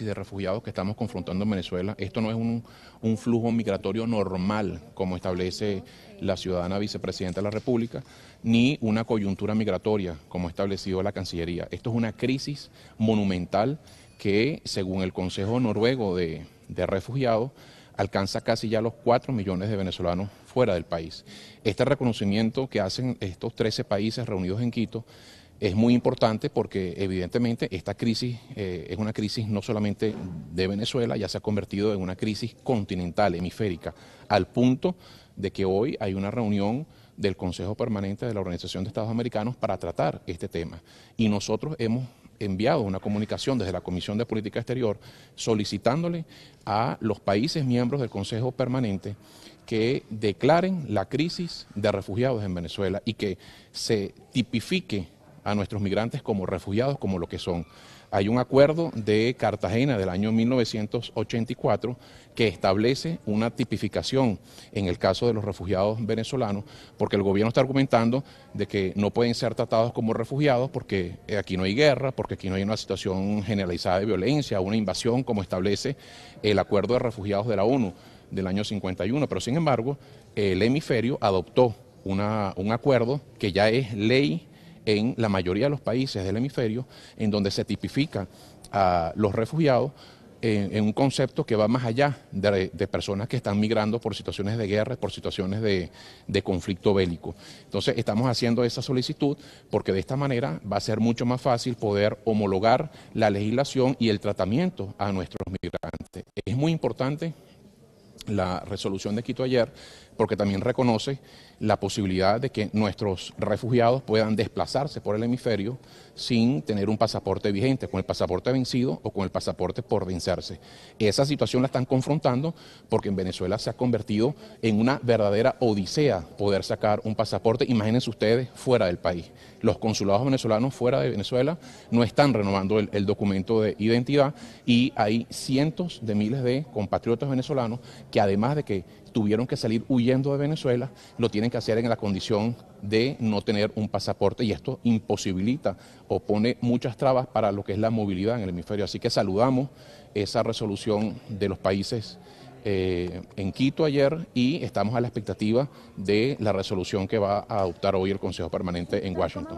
de refugiados que estamos confrontando en Venezuela. Esto no es un, flujo migratorio normal, como establece la ciudadana vicepresidenta de la República, ni una coyuntura migratoria, como ha establecido la Cancillería. Esto es una crisis monumental que, según el Consejo Noruego de, de Refugiados, alcanza casi ya los 4 millones de venezolanos fuera del país. Este reconocimiento que hacen estos 13 países reunidos en Quito es muy importante porque evidentemente esta crisis eh, es una crisis no solamente de Venezuela, ya se ha convertido en una crisis continental, hemisférica, al punto de que hoy hay una reunión del Consejo Permanente de la Organización de Estados Americanos para tratar este tema. Y nosotros hemos enviado una comunicación desde la Comisión de Política Exterior solicitándole a los países miembros del Consejo Permanente que declaren la crisis de refugiados en Venezuela y que se tipifique a nuestros migrantes como refugiados, como lo que son. Hay un acuerdo de Cartagena del año 1984 que establece una tipificación en el caso de los refugiados venezolanos, porque el gobierno está argumentando de que no pueden ser tratados como refugiados porque eh, aquí no hay guerra, porque aquí no hay una situación generalizada de violencia, una invasión como establece el acuerdo de refugiados de la ONU del año 51, pero sin embargo el hemisferio adoptó una, un acuerdo que ya es ley en la mayoría de los países del hemisferio, en donde se tipifica a los refugiados en, un concepto que va más allá de, personas que están migrando por situaciones de guerra, por situaciones de, de conflicto bélico. Entonces, estamos haciendo esa solicitud porque de esta manera va a ser mucho más fácil poder homologar la legislación y el tratamiento a nuestros migrantes. Es muy importante la resolución de Quito ayer, porque también reconoce la posibilidad de que nuestros refugiados puedan desplazarse por el hemisferio sin tener un pasaporte vigente, con el pasaporte vencido o con el pasaporte por vencerse. Esa situación la están confrontando porque en Venezuela se ha convertido en una verdadera odisea poder sacar un pasaporte, imagínense ustedes, fuera del país. Los consulados venezolanos fuera de Venezuela no están renovando el, documento de identidad y hay cientos de miles de compatriotas venezolanos que además de que tuvieron que salir huyendo de Venezuela, lo tienen que hacer en la condición de no tener un pasaporte y esto imposibilita o pone muchas trabas para lo que es la movilidad en el hemisferio. Así que saludamos esa resolución de los países eh, en Quito ayer y estamos a la expectativa de la resolución que va a adoptar hoy el Consejo Permanente en Washington.